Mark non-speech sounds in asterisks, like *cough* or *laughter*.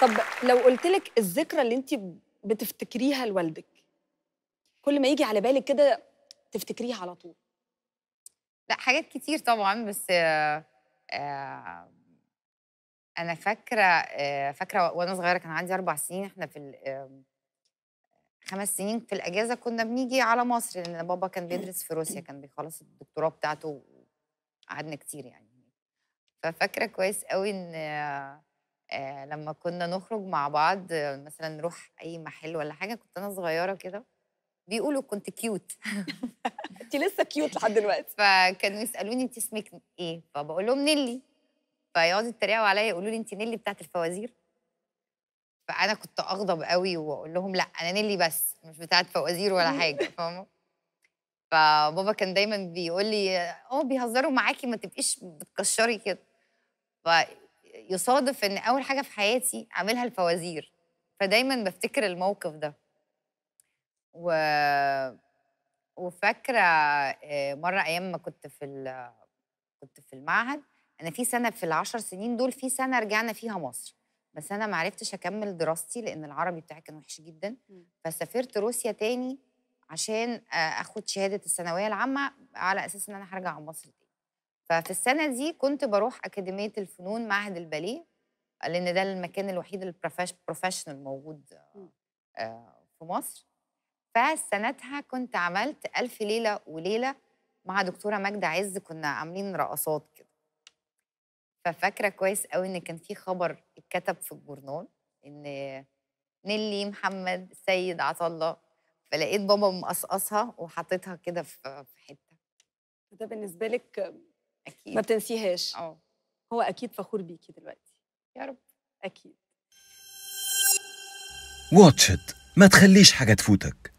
طب لو قلت لك الذكرى اللي انت بتفتكريها لوالدك كل ما يجي على بالك كده تفتكريها على طول لا حاجات كتير طبعا بس آه، آه، انا فاكره آه، فاكره وانا صغيره كان عندي اربع سنين احنا في خمس سنين في الاجازه كنا بنيجي على مصر لان بابا كان بيدرس في روسيا كان بيخلص الدكتوراه بتاعته قعدنا كتير يعني ففاكره كويس قوي ان آه، لما كنا نخرج مع بعض مثلا نروح اي محل ولا حاجه كنت انا صغيره كده بيقولوا كنت كيوت *laughs* انت لسه كيوت لحد دلوقتي *laughs* فكانوا يسالوني انت اسمك ايه فبقول لهم نيلي فيقعدوا يتريقوا عليا يقولوا لي انت نيلي بتاعت الفوازير فانا كنت اغضب قوي واقول لهم لا انا نيلي بس مش بتاعت فوازير ولا *laughs* حاجه فاهمه فبابا كان دايما بيقول لي اه بيهزروا معاكي ما تبقيش بتكشري كده ف يصادف ان اول حاجه في حياتي اعملها الفوازير فدايما بفتكر الموقف ده و وفاكره آه، مره ايام ما كنت في ال... كنت في المعهد انا في سنه في العشر سنين دول في سنه رجعنا فيها مصر بس انا ما عرفتش اكمل دراستي لان العربي بتاعي كان وحش جدا فسافرت روسيا تاني عشان آه، اخد شهاده الثانويه العامه على اساس ان انا هرجع مصر تاني ففي السنه دي كنت بروح اكاديميه الفنون معهد الباليه لان ده المكان الوحيد البروفيشنال موجود إمم. آه، في مصر فسنتها كنت عملت ألف ليلة وليلة مع دكتورة ماجدة عز كنا عاملين رقصات كده ففاكرة كويس قوي إن كان في خبر اتكتب في الجورنال إن نيلي محمد سيد الله فلقيت بابا مقصقصها وحطيتها كده في حتة ده بالنسبة لك اكيد ما بتنسيهاش اه هو اكيد فخور بيكي دلوقتي يا رب اكيد واتشت ما تخليش حاجه تفوتك